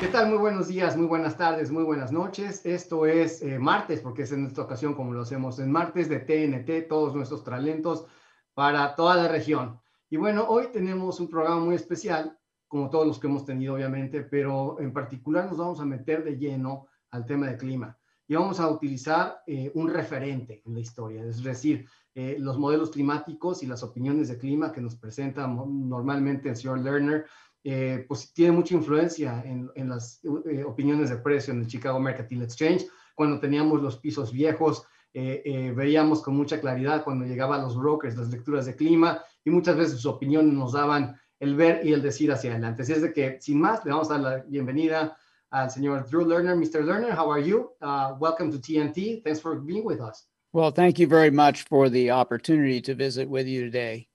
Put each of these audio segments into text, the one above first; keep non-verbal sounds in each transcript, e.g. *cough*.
¿Qué tal? Muy buenos días, muy buenas tardes, muy buenas noches. Esto es eh, martes, porque es en nuestra ocasión como lo hacemos en martes de TNT, todos nuestros talentos para toda la región. Y bueno, hoy tenemos un programa muy especial, como todos los que hemos tenido obviamente, pero en particular nos vamos a meter de lleno al tema de clima y vamos a utilizar eh, un referente en la historia, es decir, eh, los modelos climáticos y las opiniones de clima que nos presenta normalmente el señor Lerner eh, pues tiene mucha influencia en, las eh, opiniones de precio en el Chicago Mercantile Exchange. Cuando teníamos los pisos viejos, eh, veíamos con mucha claridad cuando llegaban los brokers las lecturas de clima y muchas veces sus opiniones nos daban el ver y el decir hacia adelante. Así es de que, sin más, le vamos a dar la bienvenida al señor Drew Lerner. Mr. Lerner, how are you? Uh, welcome to TNT. Thanks for being with us. Well, thank you very much for the opportunity to visit with you today.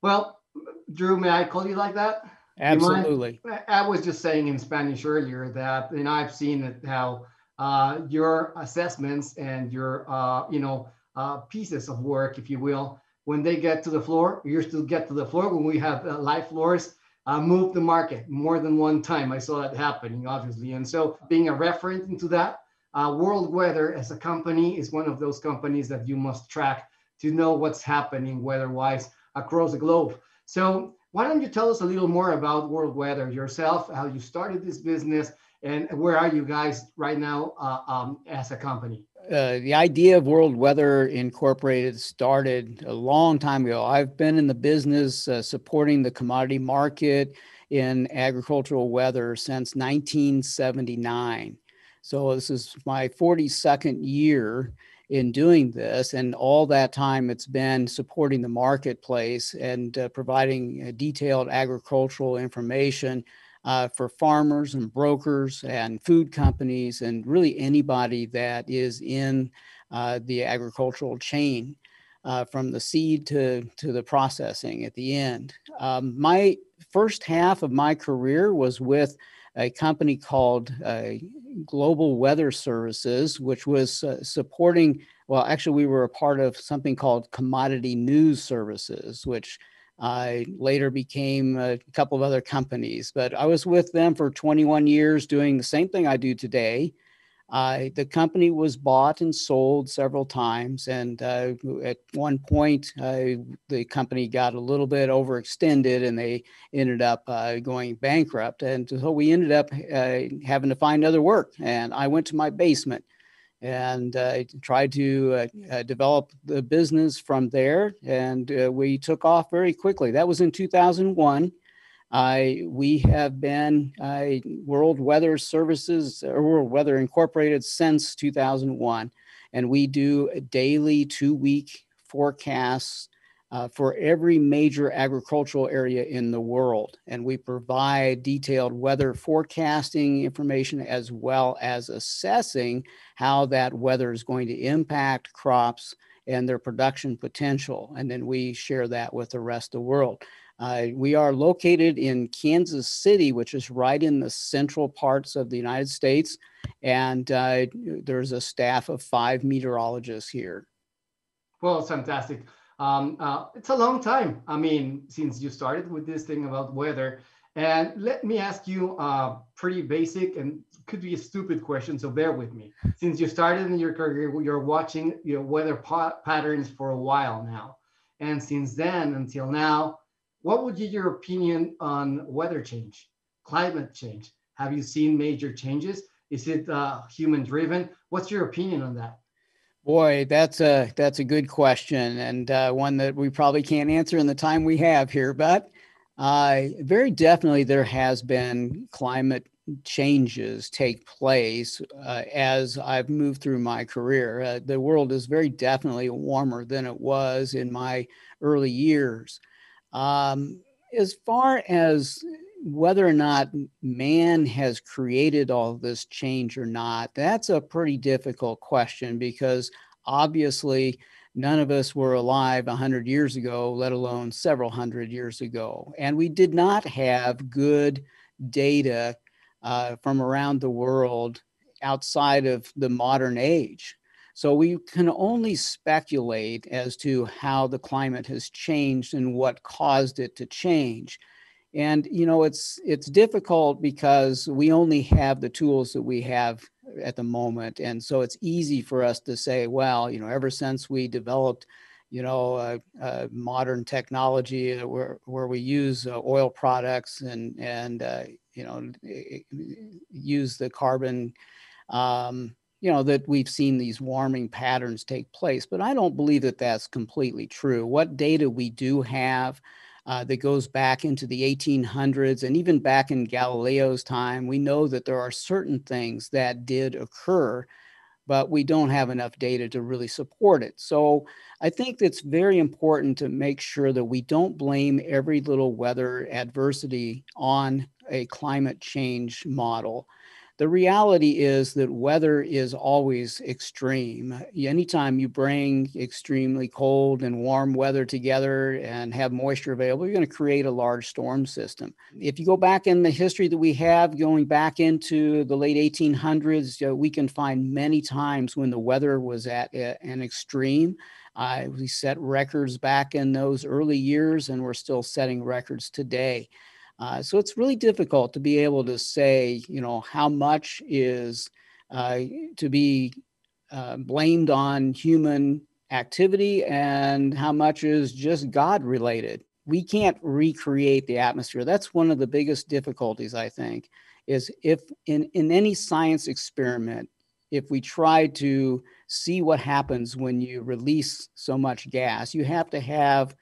Well, Drew, may I call you like that? Absolutely. I, I, was just saying in Spanish earlier that, and I've seen that how uh, your assessments and your, uh, you know, uh, pieces of work, if you will, when they get to the floor, you still get to the floor. When we have uh, live floors, uh, move the market more than one time. I saw that happening, obviously. And so being a reference into that, uh, World Weather as a company is one of those companies that you must track to know what's happening weather-wise across the globe. So why don't you tell us a little more about World Weather yourself, how you started this business, and where are you guys right now uh, um, as a company? Uh, the idea of World Weather Incorporated started a long time ago. I've been in the business uh, supporting the commodity market in agricultural weather since 1979. So this is my 42nd year in doing this. And all that time, it's been supporting the marketplace and uh, providing uh, detailed agricultural information uh, for farmers and brokers and food companies and really anybody that is in uh, the agricultural chain. Uh, from the seed to, to the processing at the end. Um, my first half of my career was with a company called uh, Global Weather Services, which was uh, supporting, well, actually, we were a part of something called Commodity News Services, which I later became a couple of other companies, but I was with them for 21 years doing the same thing I do today, uh, the company was bought and sold several times, and uh, at one point, uh, the company got a little bit overextended, and they ended up uh, going bankrupt. And so we ended up uh, having to find other work. And I went to my basement and uh, tried to develop the business from there. And we took off very quickly. That was in 2001 I, we have been I, World Weather Services or World Weather Incorporated since 2001, and we do daily two week forecasts uh, for every major agricultural area in the world. And we provide detailed weather forecasting information as well as assessing how that weather is going to impact crops and their production potential. And then we share that with the rest of the world. Uh, we are located in Kansas City, which is right in the central parts of the United States. And uh, there's a staff of five meteorologists here. Well, fantastic. Um, uh, it's a long time, I mean, since you started with this thing about weather. And let me ask you a pretty basic and could be a stupid question, so bear with me. Since you started in your career, you're watching your weather patterns for a while now. And since then until now, what would be your opinion on weather change, climate change? Have you seen major changes? Is it uh, human driven? What's your opinion on that? Boy, that's a that's a good question, and uh, one that we probably can't answer in the time we have here. But uh, very definitely, there has been climate changes take place uh, as I've moved through my career. Uh, the world is very definitely warmer than it was in my early years. Um, as far as whether or not man has created all this change or not, that's a pretty difficult question because obviously none of us were alive 100 years ago, let alone several hundred years ago. And we did not have good data uh, from around the world outside of the modern age so we can only speculate as to how the climate has changed and what caused it to change. And you know, it's it's difficult because we only have the tools that we have at the moment, and so it's easy for us to say, well, you know, ever since we developed you know, uh, uh, modern technology uh, where, where we use uh, oil products and, and uh, you know, use the carbon um, you know that we've seen these warming patterns take place but i don't believe that that's completely true what data we do have uh, that goes back into the 1800s and even back in galileo's time we know that there are certain things that did occur but we don't have enough data to really support it so i think it's very important to make sure that we don't blame every little weather adversity on a climate change model the reality is that weather is always extreme. Anytime you bring extremely cold and warm weather together and have moisture available, you're going to create a large storm system. If you go back in the history that we have, going back into the late 1800s, uh, we can find many times when the weather was at uh, an extreme. Uh, we set records back in those early years, and we're still setting records today. Uh, so it's really difficult to be able to say, you know, how much is uh, to be uh, blamed on human activity and how much is just God related. We can't recreate the atmosphere. That's one of the biggest difficulties, I think, is if in, in any science experiment, if we try to see what happens when you release so much gas, you have to have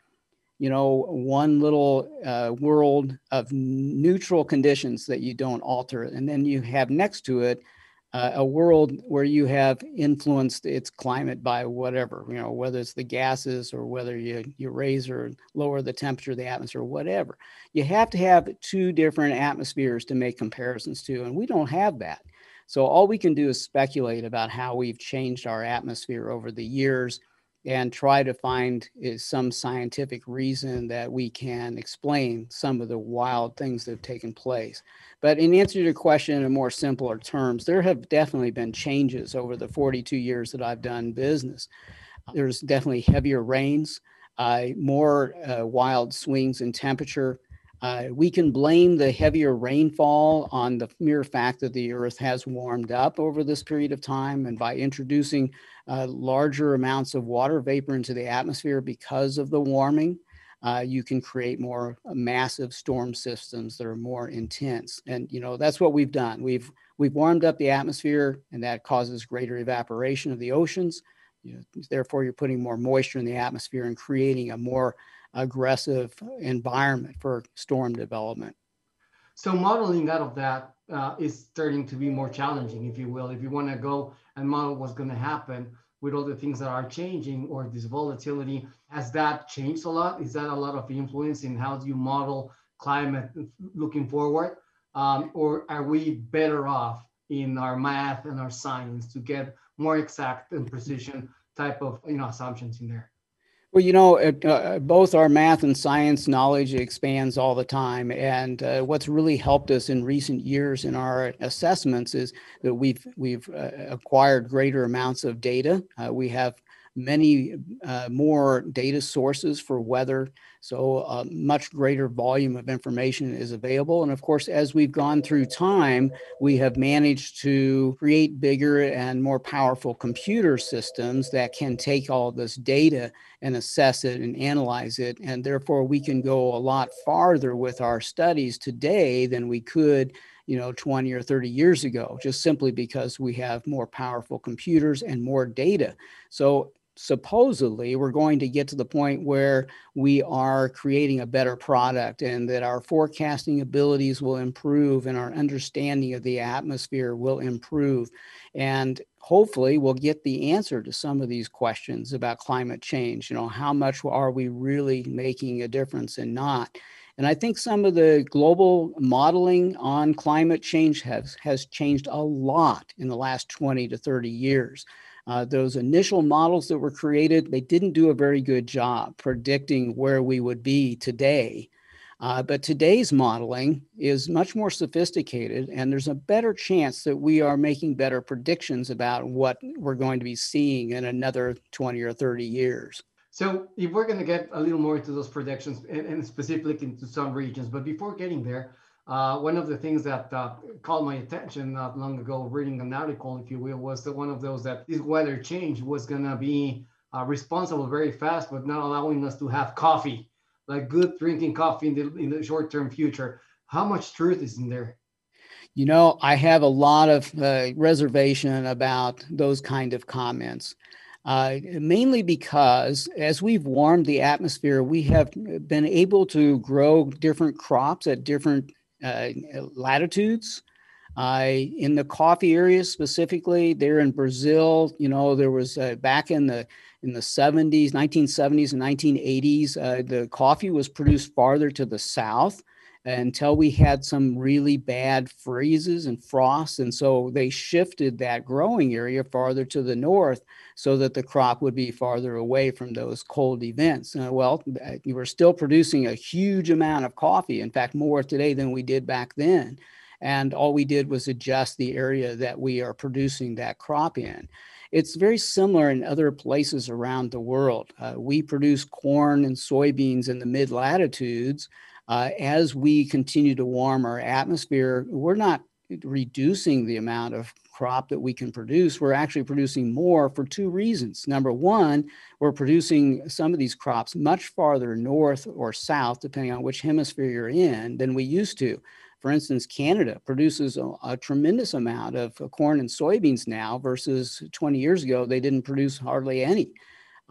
you know, one little uh, world of neutral conditions that you don't alter. And then you have next to it uh, a world where you have influenced its climate by whatever, you know, whether it's the gases or whether you, you raise or lower the temperature of the atmosphere, whatever. You have to have two different atmospheres to make comparisons to, and we don't have that. So all we can do is speculate about how we've changed our atmosphere over the years and try to find eh, some scientific reason that we can explain some of the wild things that have taken place. But in answer to your question in more simpler terms, there have definitely been changes over the 42 years that I've done business. There's definitely heavier rains, uh, more uh, wild swings in temperature. Uh, we can blame the heavier rainfall on the mere fact that the Earth has warmed up over this period of time. And by introducing uh, larger amounts of water vapor into the atmosphere because of the warming, uh, you can create more uh, massive storm systems that are more intense. And you know that's what we've done. We've we've warmed up the atmosphere, and that causes greater evaporation of the oceans. You know, therefore, you're putting more moisture in the atmosphere and creating a more aggressive environment for storm development. So modeling out of that uh, is starting to be more challenging, if you will. If you want to go and model what's going to happen with all the things that are changing or this volatility. Has that changed a lot? Is that a lot of influence in how do you model climate looking forward? Um, or are we better off in our math and our science to get more exact and precision type of you know assumptions in there? Well, you know, uh, both our math and science knowledge expands all the time. And uh, what's really helped us in recent years in our assessments is that we've we've uh, acquired greater amounts of data. Uh, we have many uh, more data sources for weather. So a uh, much greater volume of information is available. And of course, as we've gone through time, we have managed to create bigger and more powerful computer systems that can take all this data and assess it and analyze it. And therefore, we can go a lot farther with our studies today than we could you know 20 or 30 years ago just simply because we have more powerful computers and more data so supposedly we're going to get to the point where we are creating a better product and that our forecasting abilities will improve and our understanding of the atmosphere will improve and hopefully we'll get the answer to some of these questions about climate change you know how much are we really making a difference and not and I think some of the global modeling on climate change has, has changed a lot in the last 20 to 30 years. Uh, those initial models that were created, they didn't do a very good job predicting where we would be today. Uh, but today's modeling is much more sophisticated, and there's a better chance that we are making better predictions about what we're going to be seeing in another 20 or 30 years. So, if we're going to get a little more into those predictions and, and specifically into some regions, but before getting there, uh, one of the things that uh, caught my attention not long ago, reading an article, if you will, was that one of those that this weather change was going to be uh, responsible very fast, but not allowing us to have coffee, like good drinking coffee in the, in the short term future. How much truth is in there? You know, I have a lot of uh, reservation about those kind of comments. Uh, mainly because as we've warmed the atmosphere, we have been able to grow different crops at different uh, latitudes. I in the coffee area specifically, there in Brazil, you know, there was uh, back in the in the 70s, 1970s and 1980s, uh, the coffee was produced farther to the south until we had some really bad freezes and frosts. And so they shifted that growing area farther to the north so that the crop would be farther away from those cold events. Uh, well, uh, you were still producing a huge amount of coffee, in fact, more today than we did back then. And all we did was adjust the area that we are producing that crop in. It's very similar in other places around the world. Uh, we produce corn and soybeans in the mid latitudes uh, as we continue to warm our atmosphere, we're not reducing the amount of crop that we can produce. We're actually producing more for two reasons. Number one, we're producing some of these crops much farther north or south, depending on which hemisphere you're in, than we used to. For instance, Canada produces a, a tremendous amount of corn and soybeans now versus 20 years ago, they didn't produce hardly any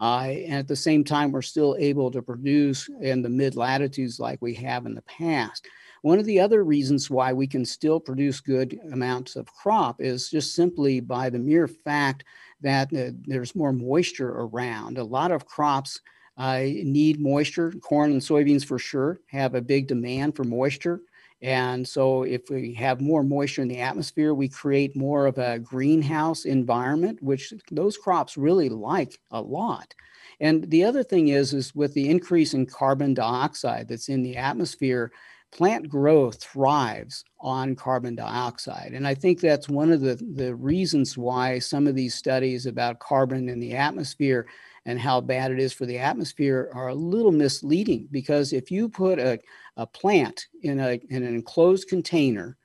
and at the same time, we're still able to produce in the mid latitudes like we have in the past. One of the other reasons why we can still produce good amounts of crop is just simply by the mere fact that uh, there's more moisture around. A lot of crops uh, need moisture. Corn and soybeans, for sure, have a big demand for moisture. And so if we have more moisture in the atmosphere, we create more of a greenhouse environment, which those crops really like a lot. And the other thing is, is with the increase in carbon dioxide that's in the atmosphere, plant growth thrives on carbon dioxide. And I think that's one of the, the reasons why some of these studies about carbon in the atmosphere and how bad it is for the atmosphere are a little misleading because if you put a a plant in, a, in an enclosed container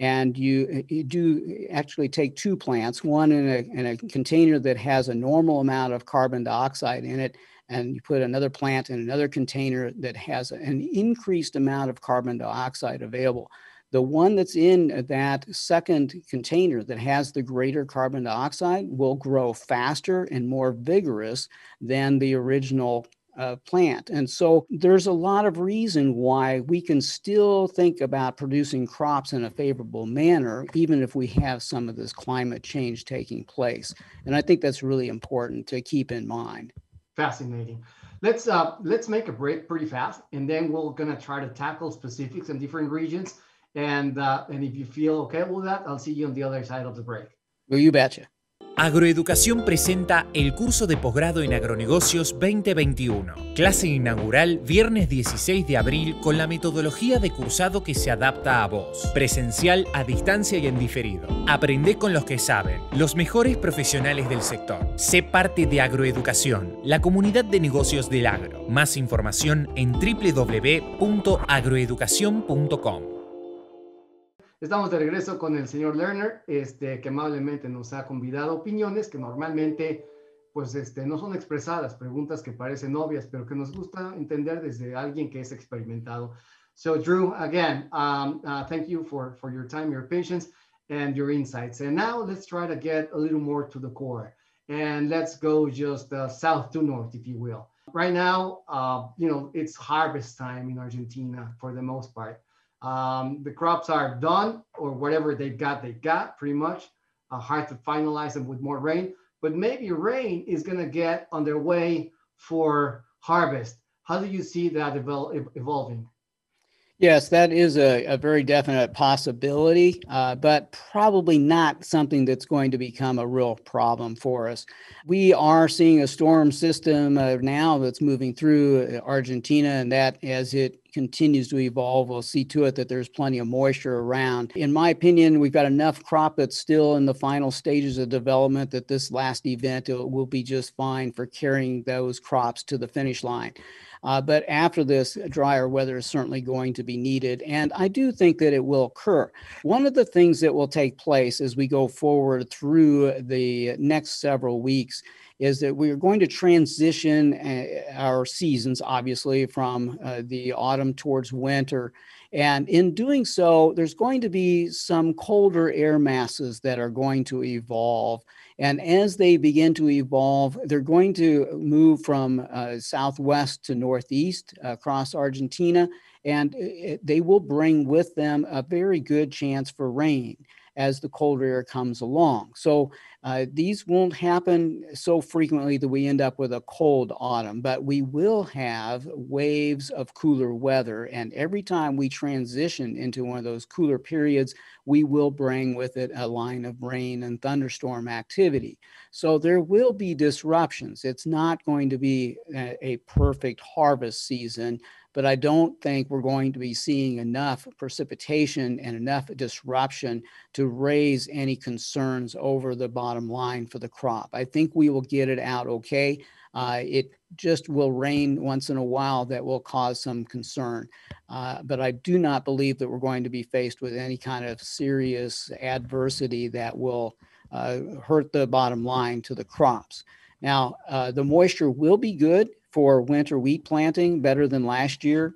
and you, you do actually take two plants one in a, in a container that has a normal amount of carbon dioxide in it and you put another plant in another container that has an increased amount of carbon dioxide available the one that's in that second container that has the greater carbon dioxide will grow faster and more vigorous than the original uh, plant. And so there's a lot of reason why we can still think about producing crops in a favorable manner, even if we have some of this climate change taking place. And I think that's really important to keep in mind. Fascinating. Let's uh, let's make a break pretty fast, and then we're gonna try to tackle specifics in different regions. And uh, and if you feel okay with that, I'll see you on the other side of the break. Well, you betcha. Agroeducación presenta el curso de posgrado en agronegocios 2021. Clase inaugural viernes 16 de abril con la metodología de cursado que se adapta a vos. Presencial a distancia y en diferido. Aprende con los que saben, los mejores profesionales del sector. Sé parte de Agroeducación, la comunidad de negocios del agro. Más información en www.agroeducación.com. Estamos de regreso con el señor Lerner, este, que amablemente nos ha convidado a opiniones que normalmente pues, este, no son expresadas, preguntas que parecen obvias, pero que nos gusta entender desde alguien que es experimentado. So Drew, again, um, uh, thank you for, for your time, your patience, and your insights. And now let's try to get a little more to the core. And let's go just uh, south to north, if you will. Right now, uh, you know, it's harvest time in Argentina for the most part. Um, the crops are done or whatever they've got, they've got pretty much. Uh, hard to finalize them with more rain, but maybe rain is going to get on their way for harvest. How do you see that evol evolving? Yes, that is a, a very definite possibility, uh, but probably not something that's going to become a real problem for us. We are seeing a storm system uh, now that's moving through uh, Argentina, and that as it continues to evolve, we'll see to it that there's plenty of moisture around. In my opinion, we've got enough crop that's still in the final stages of development that this last event uh, will be just fine for carrying those crops to the finish line. Uh, but after this, drier weather is certainly going to be needed. And I do think that it will occur. One of the things that will take place as we go forward through the next several weeks is that we are going to transition uh, our seasons, obviously, from uh, the autumn towards winter. And in doing so, there's going to be some colder air masses that are going to evolve. And as they begin to evolve, they're going to move from uh, southwest to northeast uh, across Argentina, and it, uh, they will bring with them a very good chance for rain as the colder air comes along. So uh, these won't happen so frequently that we end up with a cold autumn, but we will have waves of cooler weather. And every time we transition into one of those cooler periods, we will bring with it a line of rain and thunderstorm activity. So there will be disruptions. It's not going to be a, a perfect harvest season but I don't think we're going to be seeing enough precipitation and enough disruption to raise any concerns over the bottom line for the crop. I think we will get it out okay. Uh, it just will rain once in a while that will cause some concern. Uh, but I do not believe that we're going to be faced with any kind of serious adversity that will uh, hurt the bottom line to the crops. Now, uh, the moisture will be good for winter wheat planting better than last year.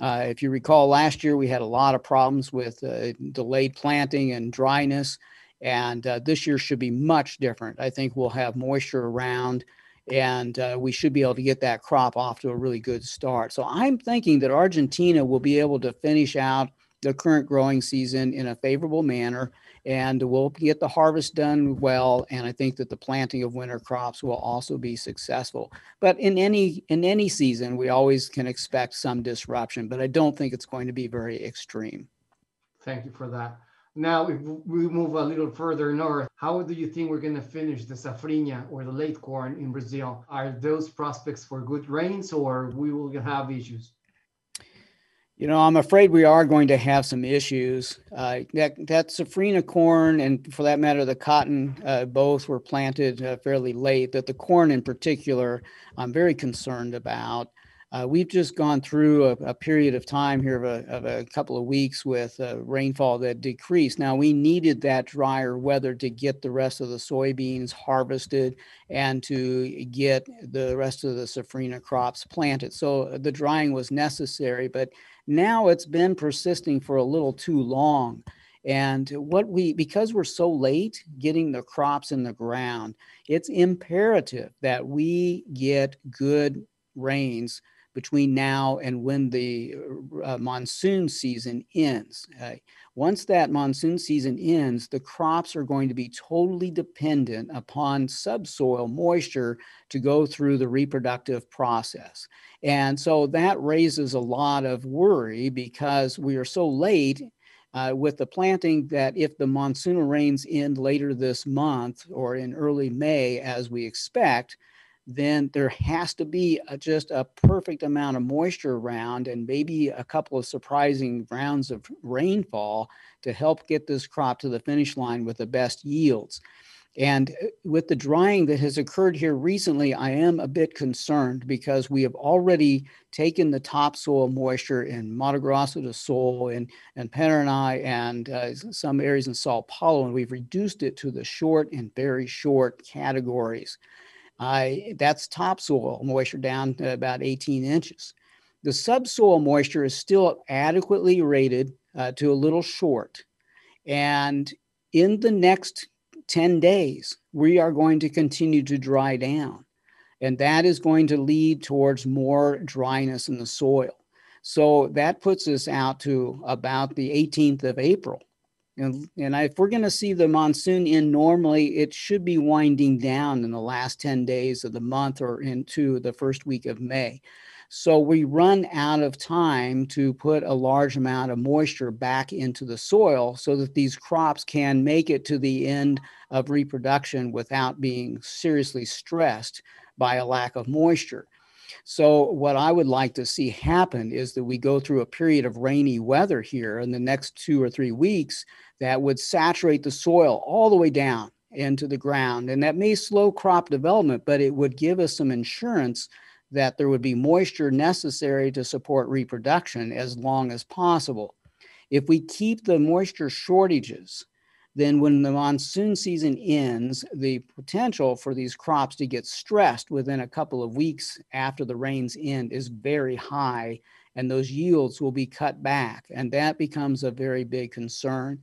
Uh, if you recall, last year we had a lot of problems with uh, delayed planting and dryness, and uh, this year should be much different. I think we'll have moisture around, and uh, we should be able to get that crop off to a really good start. So I'm thinking that Argentina will be able to finish out the current growing season in a favorable manner and we'll get the harvest done well and i think that the planting of winter crops will also be successful but in any in any season we always can expect some disruption but i don't think it's going to be very extreme thank you for that now if we move a little further north how do you think we're going to finish the safrinha or the late corn in brazil are those prospects for good rains or we will have issues you know, I'm afraid we are going to have some issues. Uh, that that safrina corn, and for that matter, the cotton, uh, both were planted uh, fairly late. That the corn, in particular, I'm very concerned about. Uh, we've just gone through a, a, period of time here of a, of a couple of weeks with uh, rainfall that decreased. Now we needed that drier weather to get the rest of the soybeans harvested and to get the rest of the safrina crops planted. So the drying was necessary, but now it's been persisting for a little too long. And what we, because we're so late getting the crops in the ground, it's imperative that we get good rains between now and when the uh, uh monsoon season ends. once that monsoon season ends, the crops are going to be totally dependent upon subsoil moisture to go through the reproductive process. And so that raises a lot of worry because we are so late uh, with the planting that if the monsoonal rains end later this month or in early May, as we expect, then there has to be a, just a perfect amount of moisture around and maybe a couple of surprising rounds of rainfall to help get this crop to the finish line with the best yields. And uh, with the drying that has occurred here recently, I am a bit concerned because we have already taken the topsoil moisture in Mato Grosso soil in and, and and uh, some areas in Sao Paulo, and we've reduced it to the short and very short categories. I, that's topsoil moisture down to about 18 inches. The subsoil moisture is still adequately rated uh, to a little short. And in the next 10 days, we are going to continue to dry down. And that is going to lead towards more dryness in the soil. So that puts us out to about the 18th of April and, and if we're going to see the monsoon in normally, it should be winding down in the last 10 days of the month or into the first week of May. So we run out of time to put a large amount of moisture back into the soil so that these crops can make it to the end of reproduction without being seriously stressed by a lack of moisture. So, what I would like to see happen is that we go through a period of rainy weather here in the next two or three weeks that would saturate the soil all the way down into the ground. And that may slow crop development, but it would give us some insurance that there would be moisture necessary to support reproduction as long as possible. If we keep the moisture shortages, then when the monsoon season ends, the potential for these crops to get stressed within a couple of weeks after the rains end is very high, and those yields will be cut back. And that becomes a very big concern.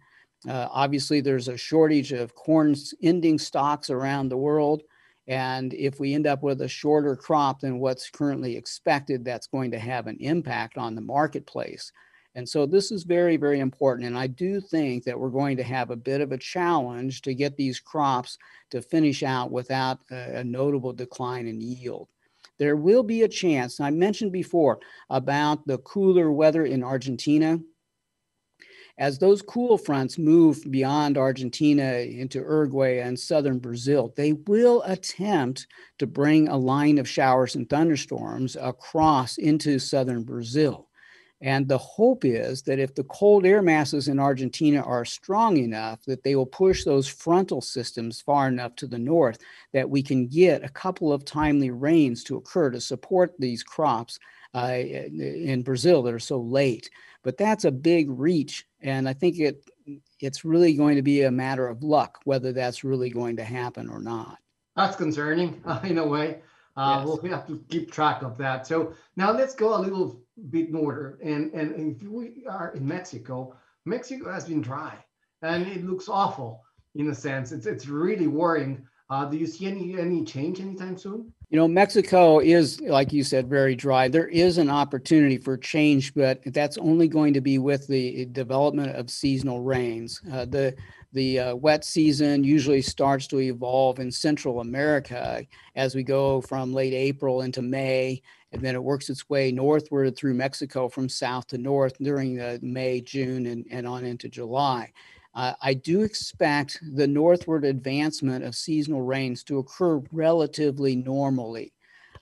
Uh, obviously, there's a shortage of corn ending stocks around the world. And if we end up with a shorter crop than what's currently expected, that's going to have an impact on the marketplace. And so this is very, very important. And I do think that we're going to have a bit of a challenge to get these crops to finish out without a, a notable decline in yield. There will be a chance, I mentioned before about the cooler weather in Argentina as those cool fronts move beyond Argentina into Uruguay and southern Brazil, they will attempt to bring a line of showers and thunderstorms across into southern Brazil. And the hope is that if the cold air masses in Argentina are strong enough, that they will push those frontal systems far enough to the north that we can get a couple of timely rains to occur to support these crops uh, in Brazil that are so late. But that's a big reach, and I think it it's really going to be a matter of luck whether that's really going to happen or not. That's concerning uh, *laughs* in a way. Uh, yes. We'll have to keep track of that. So now let's go a little bit northern, and and if we are in Mexico, Mexico has been dry, and it looks awful in a sense. It's it's really worrying. Uh, do you see any any change anytime soon? You know, Mexico is, like you said, very dry. There is an opportunity for change, but that's only going to be with the development of seasonal rains. Uh, the the uh, wet season usually starts to evolve in Central America as we go from late April into May, and then it works its way northward through Mexico from south to north during uh, May, June, and, and on into July. Uh, I do expect the northward advancement of seasonal rains to occur relatively normally.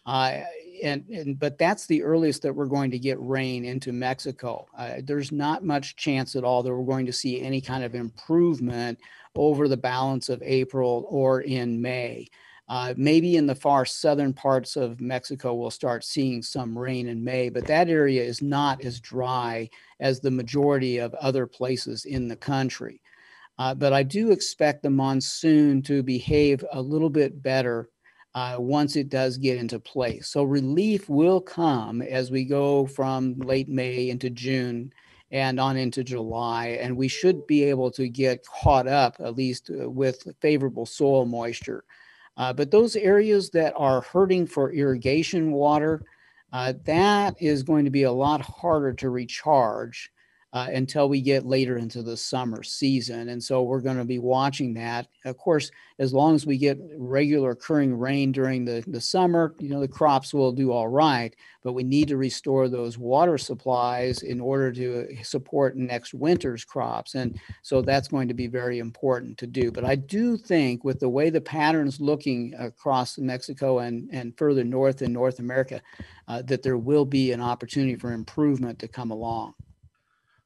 Uh, and, and, but that's the earliest that we're going to get rain into Mexico. Uh, there's not much chance at all that we're going to see any kind of improvement over the balance of April or in May. Uh, maybe in the far southern parts of Mexico, we'll start seeing some rain in May, but that area is not as dry as the majority of other places in the country. Uh, but I do expect the monsoon to behave a little bit better uh, once it does get into place. So relief will come as we go from late May into June and on into July, and we should be able to get caught up at least uh, with favorable soil moisture. Uh, but those areas that are hurting for irrigation water, uh, that is going to be a lot harder to recharge uh, until we get later into the summer season. And so we're going to be watching that. Of course, as long as we get regular occurring rain during the, the summer, you know, the crops will do all right, but we need to restore those water supplies in order to support next winter's crops. And so that's going to be very important to do. But I do think with the way the pattern's looking across Mexico and, and further north in North America, uh, that there will be an opportunity for improvement to come along.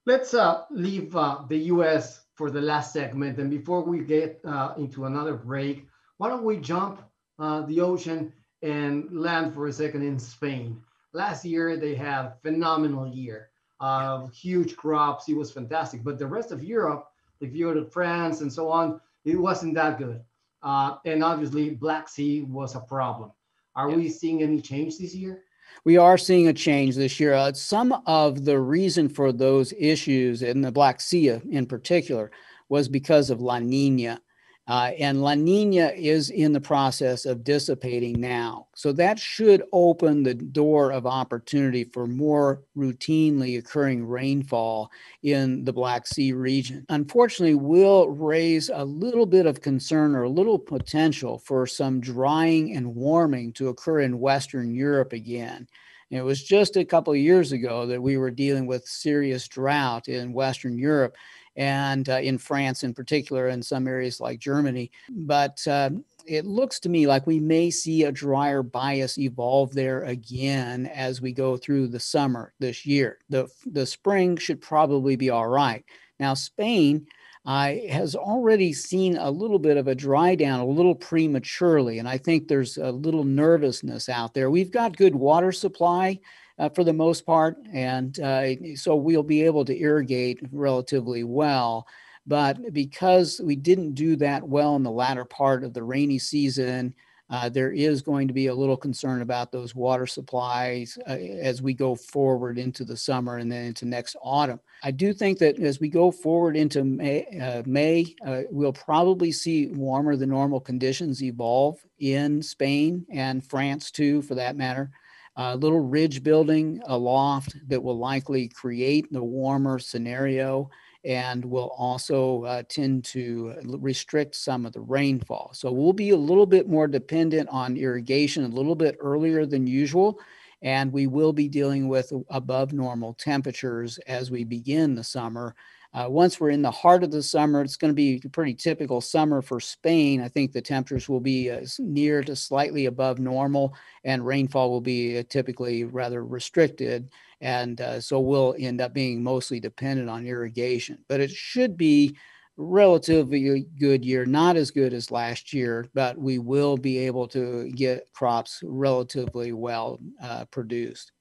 Let's uh, leave uh, the US for the last segment. And before we get uh, into another break, why don't we jump uh, the ocean and land for a second in Spain? Last year, they had a phenomenal year of huge crops. It was fantastic. But the rest of Europe, if you go to France and so on, it wasn't that good. Uh, and obviously, Black Sea was a problem. Are we seeing any change this year? we are seeing a change this year. Uh, some of the reason for those issues in the Black Sea uh, in particular was because of La Nina. Uh, and La Nina is in the process of dissipating now. So that should open the door of opportunity for more routinely occurring rainfall in the Black Sea region. Unfortunately, will raise a little bit of concern or a little potential for some drying and warming to occur in Western Europe again. it was just a couple of years ago that we were dealing with serious drought in Western Europe and uh, in France in particular, in some areas like Germany. But uh, it looks to me like we may see a drier bias evolve there again as we go through the summer this year. The, the spring should probably be all right. Now, Spain uh, has already seen a little bit of a dry down a little prematurely, and I think there's a little nervousness out there. We've got good water supply uh, for the most part. And uh, so we'll be able to irrigate relatively well. But because we didn't do that well in the latter part of the rainy season, uh, there is going to be a little concern about those water supplies uh, as we go forward into the summer and then into next autumn. I do think that as we go forward into May, uh, May uh, we'll probably see warmer than normal conditions evolve in Spain and France too, for that matter a little ridge building, a loft that will likely create the warmer scenario and will also uh, tend to restrict some of the rainfall. So we'll be a little bit more dependent on irrigation a little bit earlier than usual. And we will be dealing with above normal temperatures as we begin the summer uh, once we're in the heart of the summer, it's going to be a pretty typical summer for Spain. I think the temperatures will be uh, near to slightly above normal, and rainfall will be uh, typically rather restricted. And uh, so we'll end up being mostly dependent on irrigation. But it should be relatively good year, not as good as last year, but we will be able to get crops relatively well uh, produced.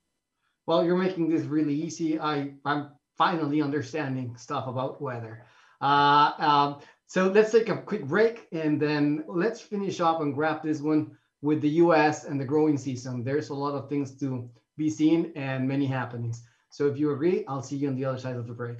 Well, you're making this really easy. I, I'm finally understanding stuff about weather. Uh, um, so let's take a quick break and then let's finish up and grab this one with the US and the growing season. There's a lot of things to be seen and many happenings. So if you agree, I'll see you on the other side of the break.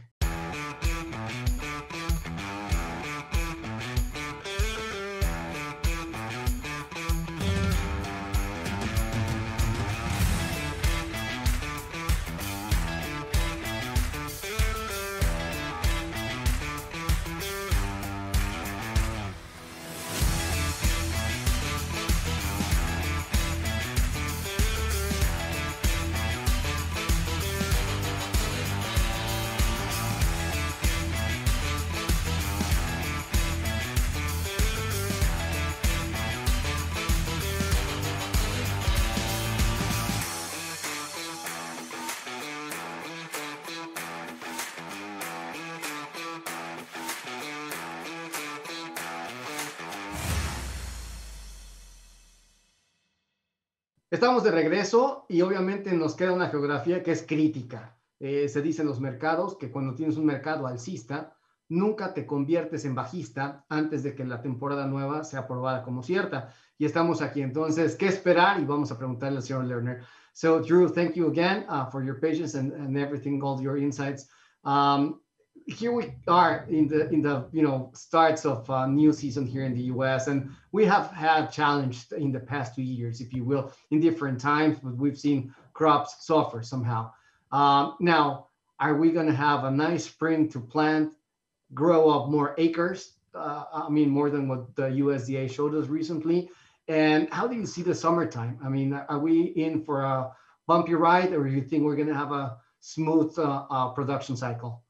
Estamos de regreso y obviamente nos queda una geografía que es crítica. Eh, se dice en los mercados que cuando tienes un mercado alcista, nunca te conviertes en bajista antes de que la temporada nueva sea aprobada como cierta. Y estamos aquí. Entonces, ¿qué esperar? Y vamos a preguntarle al señor Lerner. So, Drew, thank you again uh, for your patience and, everything, all your insights. Um, here we are in the in the you know starts of a new season here in the US and we have had challenged in the past two years if you will in different times but we've seen crops suffer somehow um, now are we going to have a nice spring to plant grow up more acres uh, I mean more than what the USDA showed us recently and how do you see the summertime I mean are we in for a bumpy ride or do you think we're going to have a smooth uh, uh, production cycle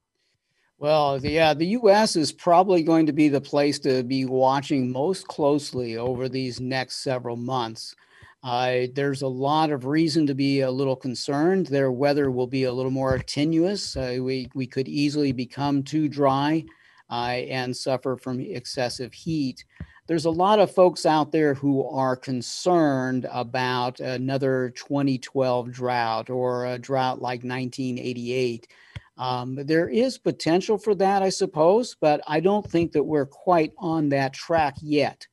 well, the, yeah, the U.S. is probably going to be the place to be watching most closely over these next several months. Uh, there's a lot of reason to be a little concerned. Their weather will be a little more tenuous. Uh, we, we could easily become too dry uh, and suffer from excessive heat. There's a lot of folks out there who are concerned about another 2012 drought or a drought like 1988. Um, there is potential for that, I suppose, but I don't think that we're quite on that track yet.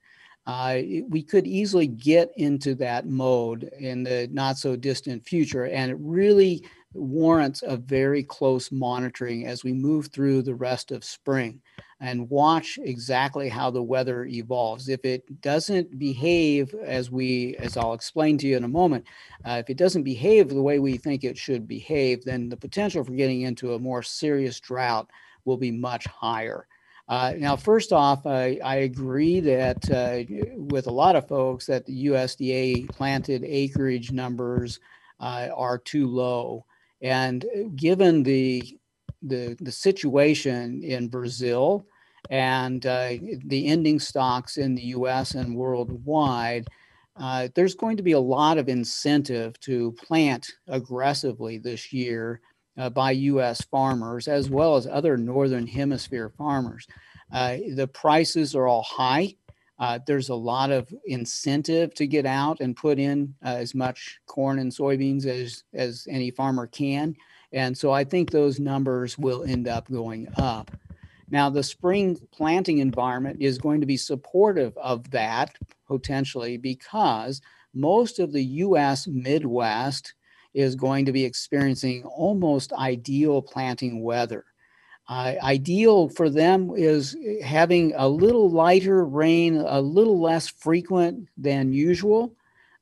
Uh, we could easily get into that mode in the not so distant future. And it really warrants a very close monitoring as we move through the rest of spring and watch exactly how the weather evolves. If it doesn't behave as we, as I'll explain to you in a moment, uh, if it doesn't behave the way we think it should behave, then the potential for getting into a more serious drought will be much higher. Uh, now, first off, I, I agree that uh, with a lot of folks that the USDA planted acreage numbers uh, are too low. And uh, given the the, the situation in Brazil and uh, the ending stocks in the US and worldwide, uh, there's going to be a lot of incentive to plant aggressively this year uh, by US farmers as well as other Northern Hemisphere farmers. Uh, the prices are all high uh, there's a lot of incentive to get out and put in uh, as much corn and soybeans as, as any farmer can. And so I think those numbers will end up going up. Now, the spring planting environment is going to be supportive of that potentially because most of the US Midwest is going to be experiencing almost ideal planting weather uh, ideal for them is eh, having a little lighter rain, a little less frequent than usual,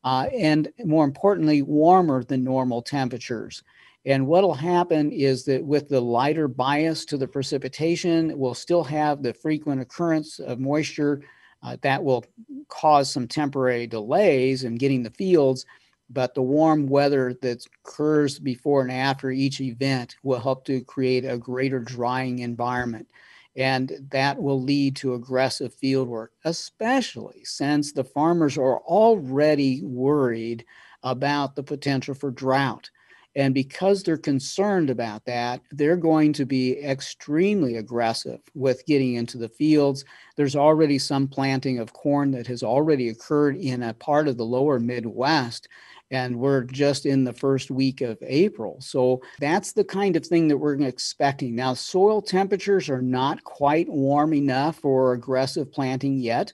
uh, and more importantly, warmer than normal temperatures. And what'll happen is that with the lighter bias to the precipitation, we'll still have the frequent occurrence of moisture uh, that will cause some temporary delays in getting the fields but the warm weather that occurs before and after each event will help to create a greater drying environment. And that will lead to aggressive field work, especially since the farmers are already worried about the potential for drought. And because they're concerned about that, they're going to be extremely aggressive with getting into the fields. There's already some planting of corn that has already occurred in a part of the lower Midwest. And we're just in the first week of April. So that's the kind of thing that we're expecting. Now, soil temperatures are not quite warm enough for aggressive planting yet,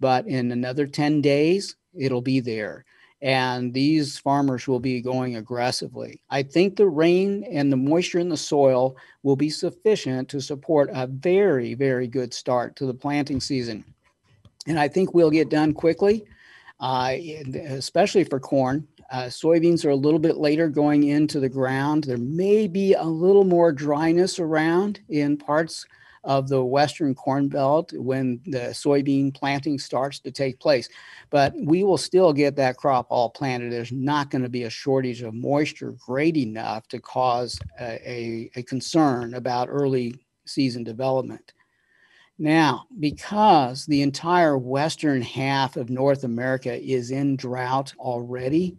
but in another 10 days, it'll be there and these farmers will be going aggressively. I think the rain and the moisture in the soil will be sufficient to support a very, very good start to the planting season. And I think we'll get done quickly, uh, especially for corn. Uh, soybeans are a little bit later going into the ground. There may be a little more dryness around in parts of the Western Corn Belt when the soybean planting starts to take place. But we will still get that crop all planted. There's not going to be a shortage of moisture great enough to cause a, a, a concern about early season development. Now, because the entire western half of North America is in drought already,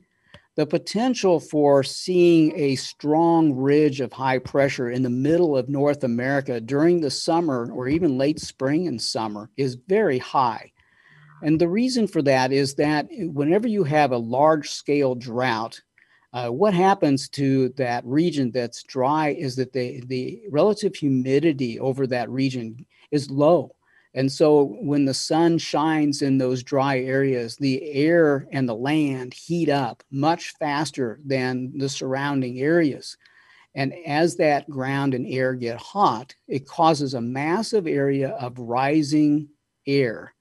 the potential for seeing a strong ridge of high pressure in the middle of North America during the summer or even late spring and summer is very high. And the reason for that is that whenever you have a large scale drought, uh, what happens to that region that's dry is that they, the relative humidity over that region is low. And so when the sun shines in those dry areas, the air and the land heat up much faster than the surrounding areas. And as that ground and air get hot, it causes a massive area of rising air.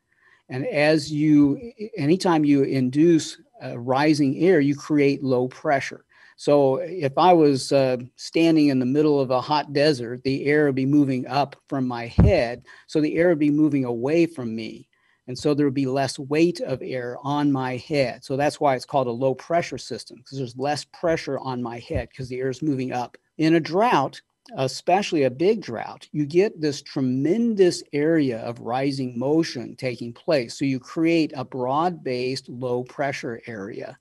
And as you, anytime you induce uh, rising air, you create low pressure. So if I was uh, standing in the middle of a hot desert, the air would be moving up from my head. So the air would be moving away from me. And so there would be less weight of air on my head. So that's why it's called a low pressure system because there's less pressure on my head because the air is moving up. In a drought, especially a big drought, you get this tremendous area of rising motion taking place. So you create a broad based low pressure area.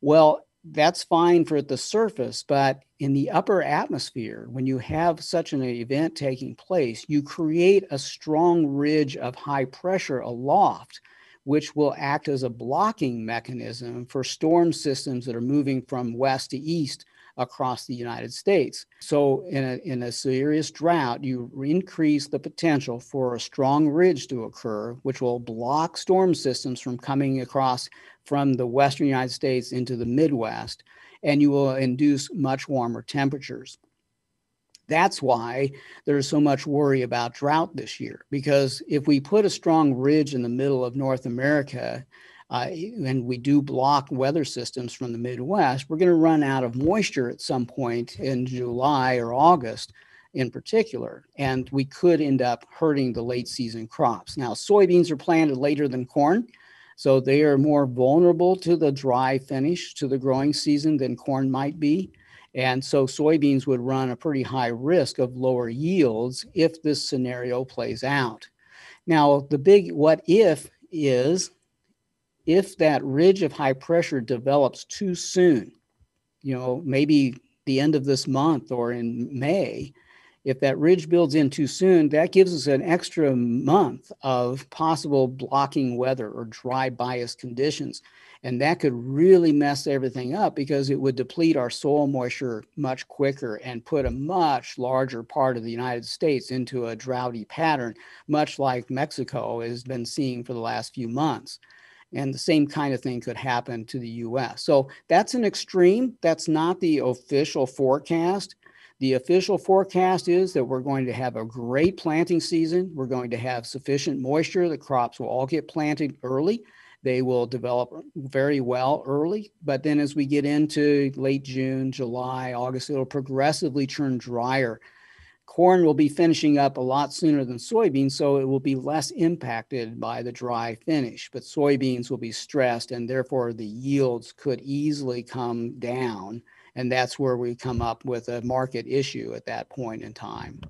Well, that's fine for the surface, but in the upper atmosphere, when you have such an event taking place, you create a strong ridge of high pressure aloft, which will act as a blocking mechanism for storm systems that are moving from west to east across the United States. So, in a, in a serious drought, you increase the potential for a strong ridge to occur, which will block storm systems from coming across from the western United States into the Midwest, and you will induce much warmer temperatures. That's why there's so much worry about drought this year, because if we put a strong ridge in the middle of North America, uh, and we do block weather systems from the Midwest, we're going to run out of moisture at some point in July or August in particular, and we could end up hurting the late season crops. Now, soybeans are planted later than corn, so they are more vulnerable to the dry finish to the growing season than corn might be. And so soybeans would run a pretty high risk of lower yields if this scenario plays out. Now, the big what if is if that ridge of high pressure develops too soon, you know, maybe the end of this month or in May, if that ridge builds in too soon, that gives us an extra month of possible blocking weather or dry bias conditions. And that could really mess everything up because it would deplete our soil moisture much quicker and put a much larger part of the United States into a droughty pattern, much like Mexico has been seeing for the last few months. And the same kind of thing could happen to the US. So that's an extreme. That's not the official forecast the official forecast is that we're going to have a great planting season. We're going to have sufficient moisture. The crops will all get planted early. They will develop very well early. But then as we get into late June, July, August, it'll progressively turn drier. Corn will be finishing up a lot sooner than soybeans, so it will be less impacted by the dry finish. But soybeans will be stressed, and therefore the yields could easily come down and that's where we come up with a market issue at that point in time.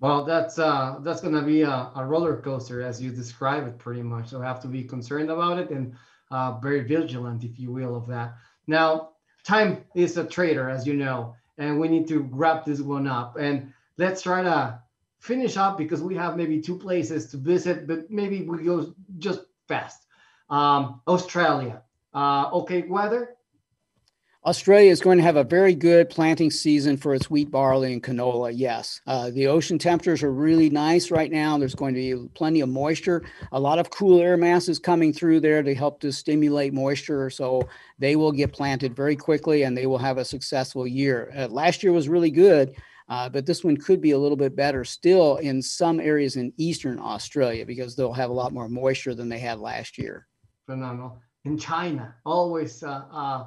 Well, that's uh, that's going to be a, a, roller coaster as you describe it, pretty much. So we have to be concerned about it and uh, very vigilant, if you will, of that. Now, time is a traitor, as you know, and we need to wrap this one up. And let's try to finish up because we have maybe two places to visit, but maybe we go just fast. Um, Australia, uh, okay weather, Australia is going to have a very good planting season for its wheat, barley, and canola. Yes, uh, the ocean temperatures are really nice right now. There's going to be plenty of moisture. A lot of cool air masses coming through there to help to stimulate moisture. So they will get planted very quickly and they will have a successful year. Uh, last year was really good. Uh, but this one could be a little bit better still in some areas in eastern Australia because they'll have a lot more moisture than they had last year. Phenomenal in China. Always uh, uh,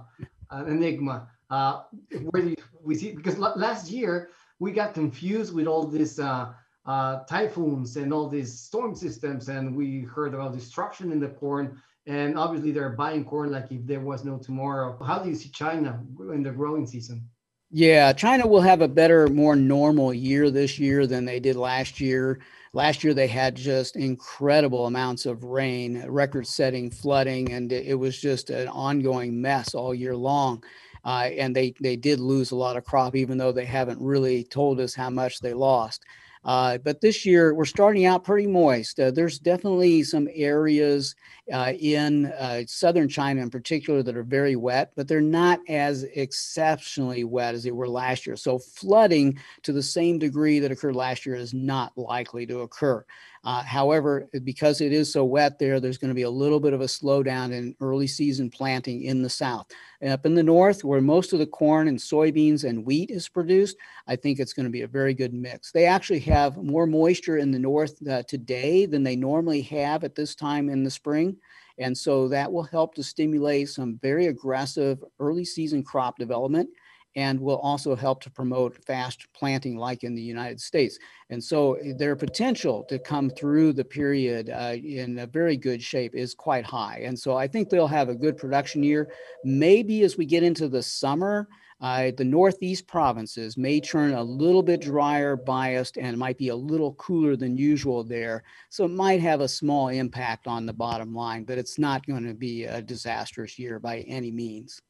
uh, enigma uh, where you, we see because last year we got confused with all these uh, uh, typhoons and all these storm systems, and we heard about destruction in the corn. And obviously, they're buying corn like if there was no tomorrow. How do you see China in the growing season? Yeah, China will have a better, more normal year this year than they did last year. Last year, they had just incredible amounts of rain, record setting flooding, and it was just an ongoing mess all year long. Uh, and they, they did lose a lot of crop, even though they haven't really told us how much they lost. Uh, but this year we're starting out pretty moist. Uh, there's definitely some areas uh, in uh, southern China in particular that are very wet, but they're not as exceptionally wet as they were last year. So flooding to the same degree that occurred last year is not likely to occur. Uh, however, because it is so wet there, there's going to be a little bit of a slowdown in early season planting in the south. And up in the north, where most of the corn and soybeans and wheat is produced, I think it's going to be a very good mix. They actually have more moisture in the north uh, today than they normally have at this time in the spring. And so that will help to stimulate some very aggressive early season crop development and will also help to promote fast planting like in the United States. And so eh, their potential to come through the period uh, in a very good shape is quite high. And so I think they'll have a good production year. Maybe as we get into the summer, uh, the northeast provinces may turn a little bit drier biased and might be a little cooler than usual there. So it might have a small impact on the bottom line, but it's not going to be a disastrous year by any means.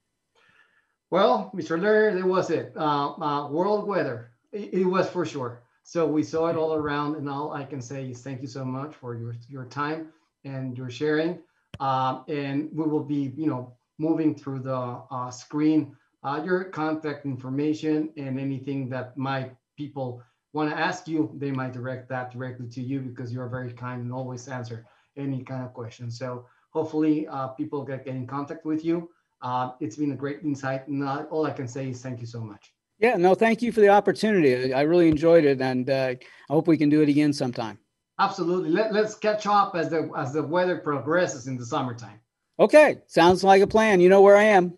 Well, Mr. Larry, there was it. Uh, uh, world weather. It, it, was for sure. So we saw it all around, and all I can say is thank you so much for your your time and your sharing. Um, and we will be, you know, moving through the uh, screen uh, your contact information and anything that my people want to ask you, they might direct that directly to you because you're very kind and always answer any kind of question. So hopefully uh, people get, get in contact with you. Um, it's been a great insight. And uh, all I can say is thank you so much. Yeah, no, thank you for the opportunity. I really enjoyed it, and uh, I hope we can do it again sometime. Absolutely. Let, let's catch up as the as the weather progresses in the summertime. Okay, sounds like a plan. You know where I am.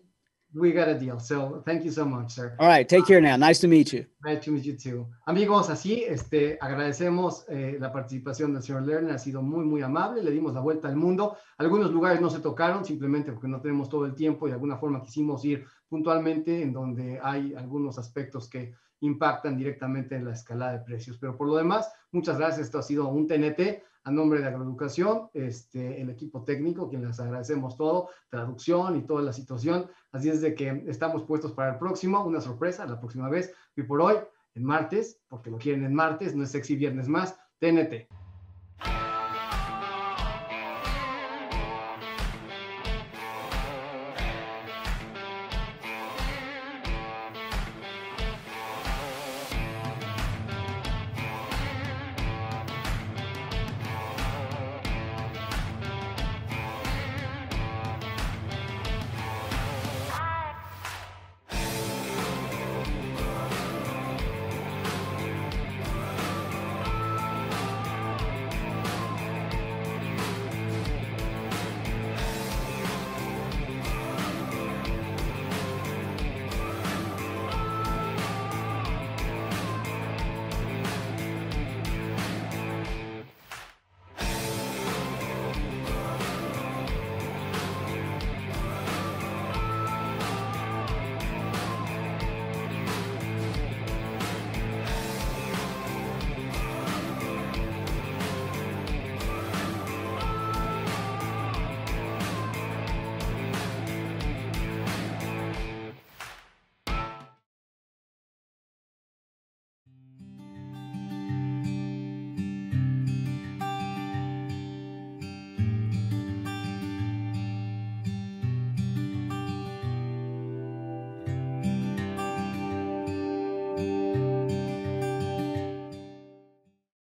We got a deal. So thank you so much, sir. All right, take care now. Nice to meet you. Nice to meet you too. Amigos, así este, agradecemos eh, la participación del señor Lerner. Ha sido muy, muy amable. Le dimos la vuelta al mundo. Algunos lugares no se tocaron simplemente porque no tenemos todo el tiempo y de alguna forma quisimos ir puntualmente en donde hay algunos aspectos que impactan directamente en la escalada de precios. Pero por lo demás, muchas gracias. Esto ha sido un TNT a nombre de Agroeducación, este, el equipo técnico, quien les agradecemos todo, traducción y toda la situación. Así es de que estamos puestos para el próximo, una sorpresa la próxima vez. Y por hoy, en martes, porque lo quieren en martes, no es sexy viernes más, TNT.